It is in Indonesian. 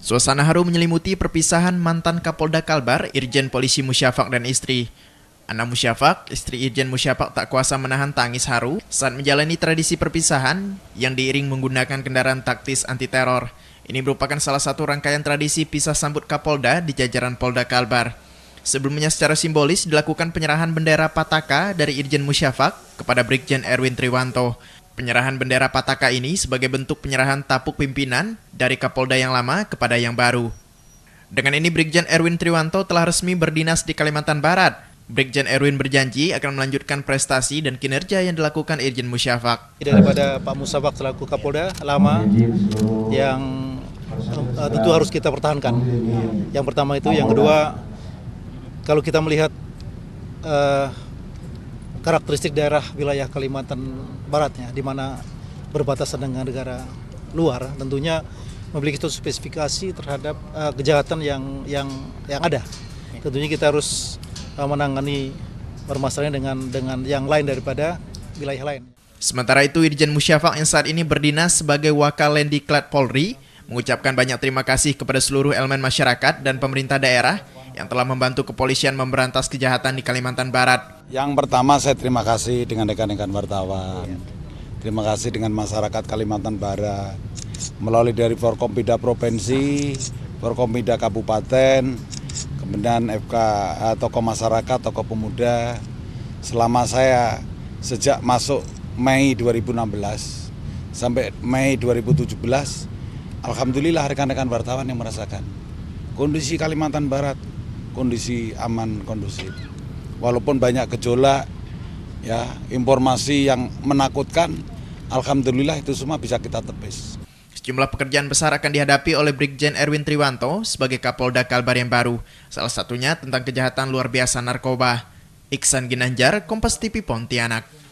Suasana haru menyelimuti perpisahan mantan Kapolda Kalbar, Irjen Polisi Musyafak dan istri. Ana Musyafak, istri Irjen Musyafak tak kuasa menahan tangis haru saat menjalani tradisi perpisahan yang diiring menggunakan kendaraan taktis anti-teror. Ini merupakan salah satu rangkaian tradisi pisah sambut Kapolda di jajaran Polda Kalbar. Sebelumnya secara simbolis dilakukan penyerahan bendera Pataka dari Irjen Musyafak kepada Brigjen Erwin Triwanto. Penyerahan bendera Pataka ini sebagai bentuk penyerahan tapuk pimpinan dari Kapolda yang lama kepada yang baru. Dengan ini Brigjen Erwin Triwanto telah resmi berdinas di Kalimantan Barat. Brigjen Erwin berjanji akan melanjutkan prestasi dan kinerja yang dilakukan Irjen Musyafak. Daripada Pak Musyafak selaku Kapolda lama yang eh, tentu harus kita pertahankan. Yang pertama itu, yang kedua kalau kita melihat eh, karakteristik daerah wilayah Kalimantan Baratnya, di mana berbatasan dengan negara luar, tentunya memiliki suatu spesifikasi terhadap uh, kejahatan yang yang yang ada. Tentunya kita harus uh, menangani permasalahan dengan dengan yang lain daripada wilayah lain. Sementara itu, Irjen Musyafak yang saat ini berdinas sebagai Wakal Lendiklat Polri mengucapkan banyak terima kasih kepada seluruh elemen masyarakat dan pemerintah daerah yang telah membantu kepolisian memberantas kejahatan di Kalimantan Barat. Yang pertama saya terima kasih dengan rekan-rekan wartawan. Iya. Terima kasih dengan masyarakat Kalimantan Barat. Melalui dari Forkompida Provinsi, Forkompida Kabupaten, kemudian FK eh, tokoh masyarakat, tokoh pemuda. Selama saya sejak masuk Mei 2016 sampai Mei 2017, alhamdulillah rekan-rekan wartawan yang merasakan kondisi Kalimantan Barat kondisi aman kondusif walaupun banyak gejolak, ya informasi yang menakutkan, alhamdulillah itu semua bisa kita tepis. Sejumlah pekerjaan besar akan dihadapi oleh Brigjen Erwin Triwanto sebagai Kapolda Kalbar yang baru, salah satunya tentang kejahatan luar biasa narkoba. Iksan Ginanjar, Kompas TV Pontianak.